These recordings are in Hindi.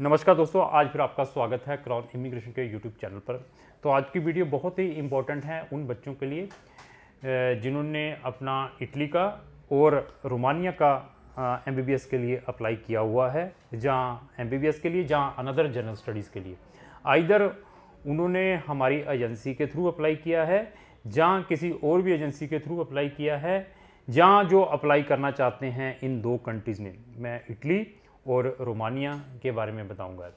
नमस्कार दोस्तों आज फिर आपका स्वागत है क्रॉन इमिग्रेशन के यूट्यूब चैनल पर तो आज की वीडियो बहुत ही इम्पोर्टेंट है उन बच्चों के लिए जिन्होंने अपना इटली का और रोमानिया का एम के लिए अप्लाई किया हुआ है जहाँ एम के लिए जहाँ अनदर जनरल स्टडीज़ के लिए आइधर उन्होंने हमारी एजेंसी के थ्रू अप्लाई किया है जहाँ किसी और भी एजेंसी के थ्रू अप्लाई किया है जहाँ जो अप्लाई करना चाहते हैं इन दो कंट्रीज़ में मैं इटली और रोमानिया के बारे में बताऊंगा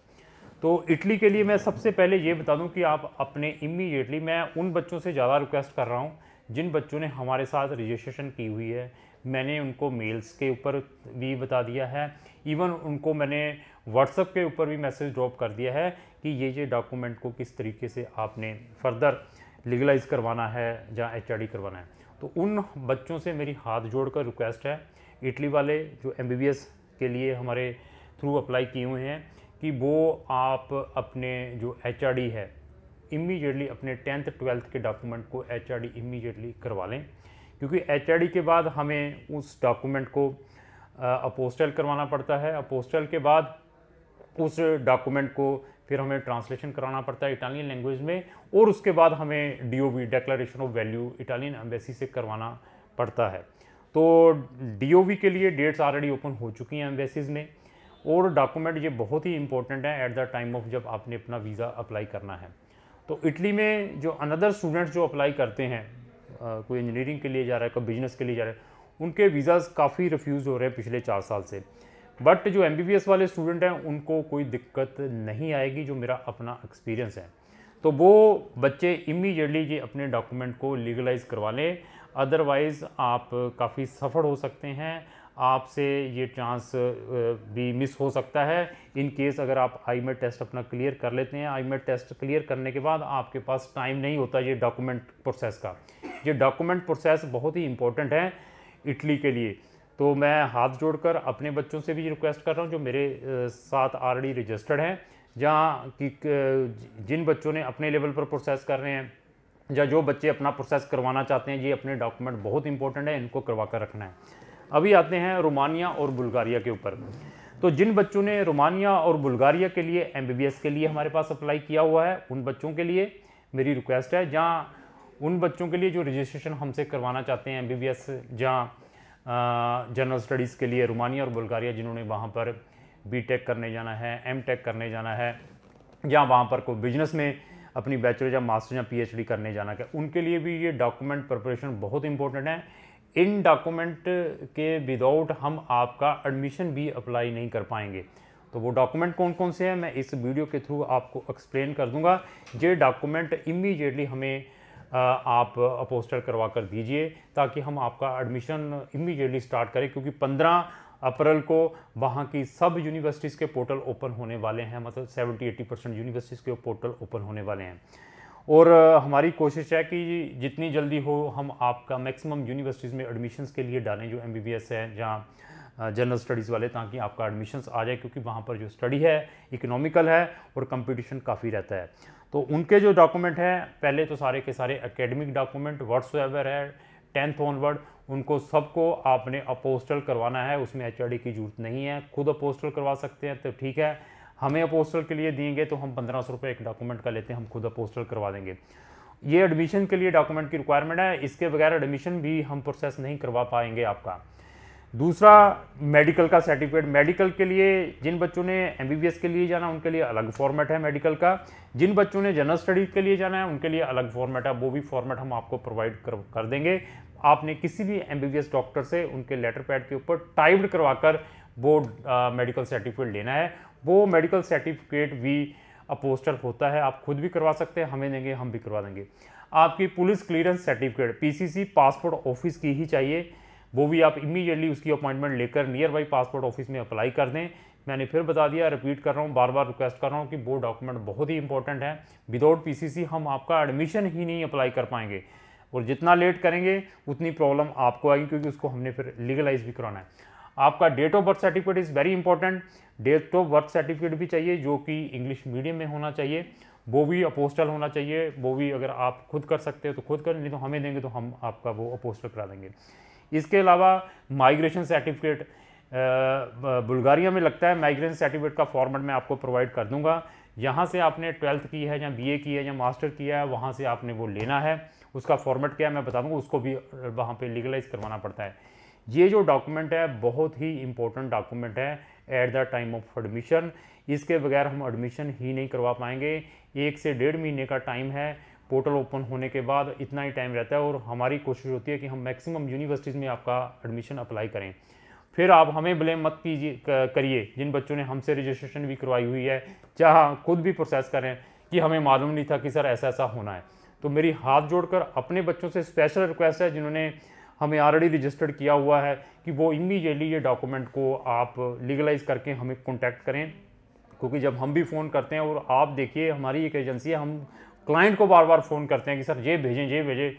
तो इटली के लिए मैं सबसे पहले ये बता दूं कि आप अपने इमीडिएटली मैं उन बच्चों से ज़्यादा रिक्वेस्ट कर रहा हूँ जिन बच्चों ने हमारे साथ रजिस्ट्रेशन की हुई है मैंने उनको मेल्स के ऊपर भी बता दिया है इवन उनको मैंने व्हाट्सअप के ऊपर भी मैसेज ड्रॉप कर दिया है कि ये ये डॉक्यूमेंट को किस तरीके से आपने फर्दर लीगलाइज करवाना है या एच करवाना है तो उन बच्चों से मेरी हाथ जोड़ कर रिक्वेस्ट है इटली वाले जो एम के लिए हमारे थ्रू अप्लाई किए हुए हैं कि वो आप अपने जो एच है इमीडिएटली अपने टेंथ ट्वेल्थ के डॉक्यूमेंट को एच आर इमीडिएटली करवा लें क्योंकि एच के बाद हमें उस डॉक्यूमेंट को अपोस्टल करवाना पड़ता है अपोस्टल के बाद उस डॉक्यूमेंट को फिर हमें ट्रांसलेशन कराना पड़ता है इटालियन लैंग्वेज में और उसके बाद हमें D O V declaration of value Italian embassy से करवाना पड़ता है तो डी के लिए डेट्स ऑलरेडी ओपन हो चुकी हैं एम्बेसीज में और डॉक्यूमेंट ये बहुत ही इंपॉर्टेंट है एट द टाइम ऑफ जब आपने अपना वीज़ा अप्लाई करना है तो इटली में जो अनदर स्टूडेंट्स जो अप्लाई करते हैं कोई इंजीनियरिंग के लिए जा रहा है कोई बिजनेस के लिए जा रहा है उनके वीज़ाज़ काफ़ी रिफ्यूज़ हो रहे हैं पिछले चार साल से बट जो एम वाले स्टूडेंट हैं उनको कोई दिक्कत नहीं आएगी जो मेरा अपना एक्सपीरियंस है तो वो बच्चे इमीडिएटली ये अपने डॉक्यूमेंट को लीगलाइज करवा लें अदरवाइज़ आप काफ़ी सफल हो सकते हैं आपसे ये चांस भी मिस हो सकता है इन केस अगर आप आई मेट टेस्ट अपना क्लियर कर लेते हैं आई मेट टेस्ट क्लियर करने के बाद आपके पास टाइम नहीं होता ये डॉक्यूमेंट प्रोसेस का ये डॉक्यूमेंट प्रोसेस बहुत ही इंपॉर्टेंट है इटली के लिए तो मैं हाथ जोड़कर अपने बच्चों से भी रिक्वेस्ट कर रहा हूँ जो मेरे साथ ऑलरेडी रजिस्टर्ड हैं जहाँ कि जिन बच्चों ने अपने लेवल पर प्रोसेस कर रहे हैं या जो बच्चे अपना प्रोसेस करवाना चाहते हैं ये अपने डॉक्यूमेंट बहुत इंपॉर्टेंट है इनको करवा कर रखना है अभी आते हैं रोमानिया और बुल्गारिया के ऊपर तो जिन बच्चों ने रोमानिया और बुल्गारिया के लिए एम के लिए हमारे पास अप्लाई किया हुआ है उन बच्चों के लिए मेरी रिक्वेस्ट है जहाँ उन बच्चों के लिए जो रजिस्ट्रेशन हमसे करवाना चाहते हैं एम बी जहाँ जनरल स्टडीज़ के लिए रोमानिया और बुल्गारिया जिन्होंने वहाँ पर बी करने जाना है एम करने जाना है या वहाँ पर कोई बिजनेस में अपनी बैचलर या मास्टर या पीएचडी करने जाना क्या उनके लिए भी ये डॉक्यूमेंट प्रिपरेशन बहुत इंपॉर्टेंट है इन डॉक्यूमेंट के विदाउट हम आपका एडमिशन भी अप्लाई नहीं कर पाएंगे तो वो डॉक्यूमेंट कौन कौन से हैं मैं इस वीडियो के थ्रू आपको एक्सप्लेन कर दूंगा ये डॉक्यूमेंट इमीडिएटली हमें आप अपोस्टर करवा कर दीजिए ताकि हम आपका एडमिशन इमीडिएटली स्टार्ट करें क्योंकि पंद्रह अप्रैल को वहाँ की सब यूनिवर्सिटीज़ के पोर्टल ओपन होने वाले हैं मतलब 70-80 परसेंट यूनिवर्सिटीज़ के पोर्टल ओपन होने वाले हैं और हमारी कोशिश है कि जितनी जल्दी हो हम आपका मैक्सिमम यूनिवर्सिटीज़ में एडमिशन्स के लिए डालें जो एम है जहाँ जनरल स्टडीज़ वाले ताकि आपका एडमिशन्स आ जाए क्योंकि वहाँ पर जो स्टडी है इकोनॉमिकल है और कंपटीशन काफ़ी रहता है तो उनके जो डॉक्यूमेंट हैं पहले तो सारे के सारे एकेडमिक डॉक्यूमेंट व्हाट्सएवर है टेंथ ऑनवर्ड उनको सबको आपने अपोस्टल करवाना है उसमें एच की जरूरत नहीं है खुद अपोस्टल करवा सकते हैं तो ठीक है हमें अपोस्टल के लिए देंगे तो हम पंद्रह सौ रुपये एक डॉक्यूमेंट का लेते हैं हम खुद अपोस्टल करवा देंगे ये एडमिशन के लिए डॉक्यूमेंट की रिक्वायरमेंट है इसके बगैर एडमिशन भी हम प्रोसेस नहीं करवा पाएंगे आपका दूसरा मेडिकल का सर्टिफिकेट मेडिकल के लिए जिन बच्चों ने एम के लिए जाना उनके लिए अलग फॉर्मेट है मेडिकल का जिन बच्चों ने जनरल स्टडीज़ के लिए जाना है उनके लिए अलग फॉर्मेट है वो भी फॉर्मेट हम आपको प्रोवाइड कर, कर देंगे आपने किसी भी एम डॉक्टर से उनके लेटर पैड के ऊपर टाइप्ड करवाकर वो मेडिकल सर्टिफिकेट लेना है वो मेडिकल सर्टिफिकेट भी अपोस्टल होता है आप खुद भी करवा सकते हैं हमें देंगे हम भी करवा देंगे आपकी police clearance certificate PCC passport office की ही चाहिए वो भी आप इमीडिएटली उसकी अपॉइंटमेंट लेकर नियर बाई पासपोर्ट ऑफिस में अप्लाई कर दें मैंने फिर बता दिया रिपीट कर रहा हूँ बार बार रिक्वेस्ट कर रहा हूँ कि वो डॉक्यूमेंट बहुत ही इंपॉर्टेंट है विदाउट पी हम आपका एडमिशन ही नहीं अप्लाई कर पाएंगे और जितना लेट करेंगे उतनी प्रॉब्लम आपको आएगी क्योंकि उसको हमने फिर लीगलाइज भी कराना है आपका date of birth certificate is very important date of birth certificate भी चाहिए जो कि इंग्लिश मीडियम में होना चाहिए वो भी अपोस्टल होना चाहिए वो भी अगर आप खुद कर सकते हो तो खुद कर नहीं तो हमें देंगे तो हम आपका वो अपोस्टल करा देंगे इसके अलावा माइग्रेशन सर्टिफिकेट बुल्गारिया में लगता है माइग्रेशन सर्टिफिकेट का फॉर्मेट मैं आपको प्रोवाइड कर दूंगा यहाँ से आपने ट्वेल्थ की है या बीए की है या मास्टर किया है वहाँ से आपने वो लेना है उसका फॉर्मेट क्या है मैं बता दूँगा उसको भी वहाँ पर लीगलाइज करवाना पड़ता है ये जो डॉक्यूमेंट है बहुत ही इंपॉर्टेंट डॉक्यूमेंट है at the time of admission इसके बगैर हम एडमिशन ही नहीं करवा पाएंगे एक से डेढ़ महीने का टाइम है पोर्टल ओपन होने के बाद इतना ही टाइम रहता है और हमारी कोशिश होती है कि हम मैक्सिमम यूनिवर्सिटीज़ में आपका एडमिशन अप्लाई करें फिर आप हमें ब्लेम मत कीजिए करिए जिन बच्चों ने हमसे रजिस्ट्रेशन भी करवाई हुई है चाहे खुद भी प्रोसेस करें कि हमें मालूम नहीं था कि सर ऐसा ऐसा होना है तो मेरी हाथ जोड़कर अपने बच्चों से स्पेशल रिक्वेस्ट है जिन्होंने हमें ऑलरेडी रजिस्टर्ड किया हुआ है कि वो इमीजिएटली ये डॉक्यूमेंट को आप लीगलाइज करके हमें कॉन्टैक्ट करें क्योंकि जब हम भी फ़ोन करते हैं और आप देखिए हमारी एक एजेंसी है हम क्लाइंट को बार बार फ़ोन करते हैं कि सर ये भेजें ये भेजें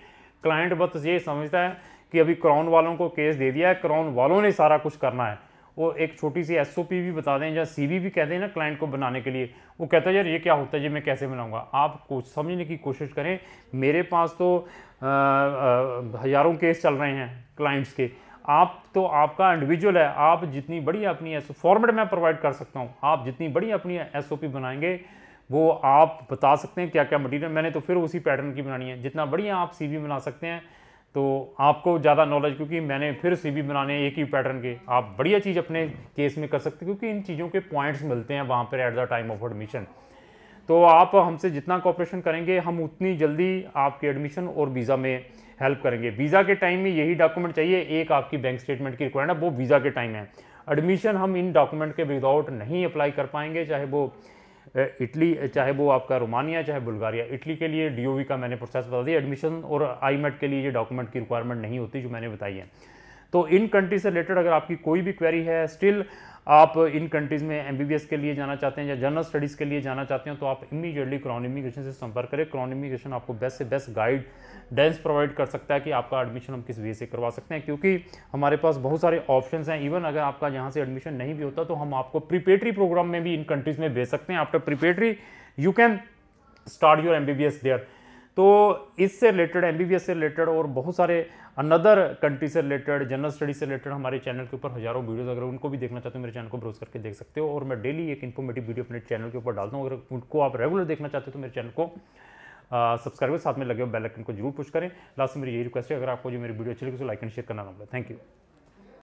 क्लाइंट बस ये समझता है कि अभी क्राउन वालों को केस दे दिया है क्राउन वालों ने सारा कुछ करना है वो एक छोटी सी एस भी बता दें या सी भी कहते हैं ना क्लाइंट को बनाने के लिए वो कहता है यार ये क्या होता है जी मैं कैसे बनाऊंगा आप कुछ समझने की कोशिश करें मेरे पास तो हज़ारों केस चल रहे हैं क्लाइंट्स के आप तो आपका इंडिविजुअल है आप जितनी बड़ी अपनी एस फॉर्मेट मैं प्रोवाइड कर सकता हूँ आप जितनी बड़ी अपनी एस बनाएंगे वो आप बता सकते हैं क्या क्या मटीरियल मैंने तो फिर उसी पैटर्न की बनानी है जितना बढ़िया आप सी बना सकते हैं तो आपको ज़्यादा नॉलेज क्योंकि मैंने फिर सी बनाने एक ही पैटर्न के आप बढ़िया चीज़ अपने केस में कर सकते क्योंकि इन चीज़ों के पॉइंट्स मिलते हैं वहाँ पर at the time of admission तो आप हमसे जितना कॉपरेशन करेंगे हम उतनी जल्दी आपके एडमिशन और वीज़ा में हेल्प करेंगे वीज़ा के टाइम में यही डॉक्यूमेंट चाहिए एक आपकी बैंक स्टेटमेंट की रिक्वायरमेंट वो वीज़ा के टाइम है एडमिशन हम इन डॉक्यूमेंट के विदाउट नहीं अप्लाई कर पाएंगे चाहे वो इटली चाहे वो आपका रोमानिया चाहे बुल्गारिया इटली के लिए डीओवी का मैंने प्रोसेस बता दिया एडमिशन और आई e के लिए ये डॉक्यूमेंट की रिक्वायरमेंट नहीं होती जो मैंने बताई है तो इन कंट्री से रिलेटेड अगर आपकी कोई भी क्वेरी है स्टिल आप इन कंट्रीज़ में एम के लिए जाना चाहते हैं या जनरल स्टडीज़ के लिए जाना चाहते हैं तो आप इमीडिएटली क्रॉन इमिग्रेशन से संपर्क करें क्रॉन इमिग्रेशन आपको बेस्ट से बेस्ट गाइड डेंस प्रोवाइड कर सकता है कि आपका एडमिशन हम किस वे से करवा सकते हैं क्योंकि हमारे पास बहुत सारे ऑप्शंस हैं इवन अगर आपका यहाँ से एडमिशन नहीं भी होता तो हम आपको प्रिपेटरी प्रोग्राम में भी इन कंट्रीज़ में भेज सकते हैं after preparatory you can start your M B B S there तो इससे रिलेटेड एम से रिलेटेड और बहुत सारे अनदर कंट्री से रिलेटेड जनरल स्टडी से रिलेटेड हमारे चैनल के ऊपर हज़ारों वीडियोस अगर उनको भी देखना चाहते हो मेरे चैनल को ब्रोज करके देख सकते हो और मैं डेली एक इन्फॉर्मेटिव वीडियो अपने चैनल के ऊपर डालता हूँ अगर उनको आप रेगुलर देखना चाहते हो तो मेरे चैनल को सब्सक्राइब साथ में लगे हो बेलकन को जरूर पुश करें लास्ट में मेरी यही रिक्वेस्ट है अगर आपको जो मेरी वीडियो अच्छी लगी तो लाइक एंड शेयर करना होगा थैंक यू